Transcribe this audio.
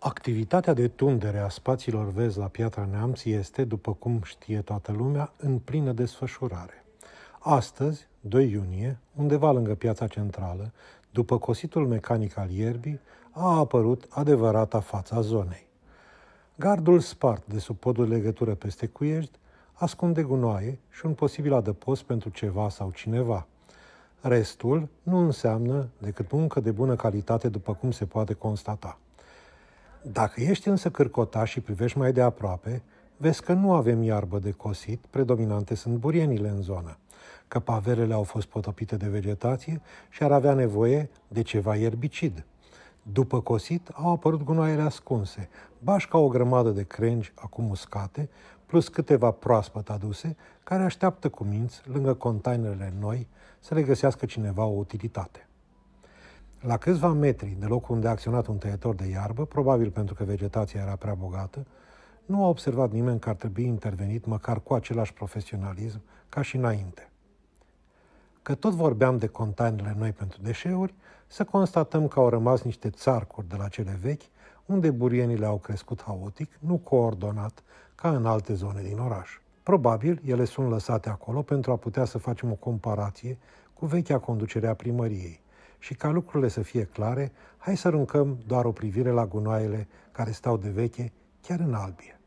Activitatea de tundere a spațiilor vezi la Piatra Neamț este, după cum știe toată lumea, în plină desfășurare. Astăzi, 2 iunie, undeva lângă piața centrală, după cositul mecanic al ierbii, a apărut adevărata fața zonei. Gardul spart de sub podul legătură peste cuiești ascunde gunoaie și un posibil adăpost pentru ceva sau cineva. Restul nu înseamnă decât muncă de bună calitate, după cum se poate constata. Dacă ești însă cârcota și privești mai de aproape, vezi că nu avem iarbă de cosit, predominante sunt burienile în zonă, că paverele au fost potopite de vegetație și ar avea nevoie de ceva erbicid. După cosit au apărut gunoaiele ascunse, bașca o grămadă de crengi acum uscate, plus câteva proaspăt aduse, care așteaptă cu minți, lângă containerele noi, să le găsească cineva o utilitate. La câțiva metri de locul unde a acționat un tăietor de iarbă, probabil pentru că vegetația era prea bogată, nu a observat nimeni că ar trebui intervenit măcar cu același profesionalism ca și înainte. Că tot vorbeam de containerele noi pentru deșeuri, să constatăm că au rămas niște țarcuri de la cele vechi, unde burienile au crescut haotic, nu coordonat, ca în alte zone din oraș. Probabil ele sunt lăsate acolo pentru a putea să facem o comparație cu vechea conducere a primăriei și ca lucrurile să fie clare, hai să aruncăm doar o privire la gunoaiele care stau de veche chiar în albie.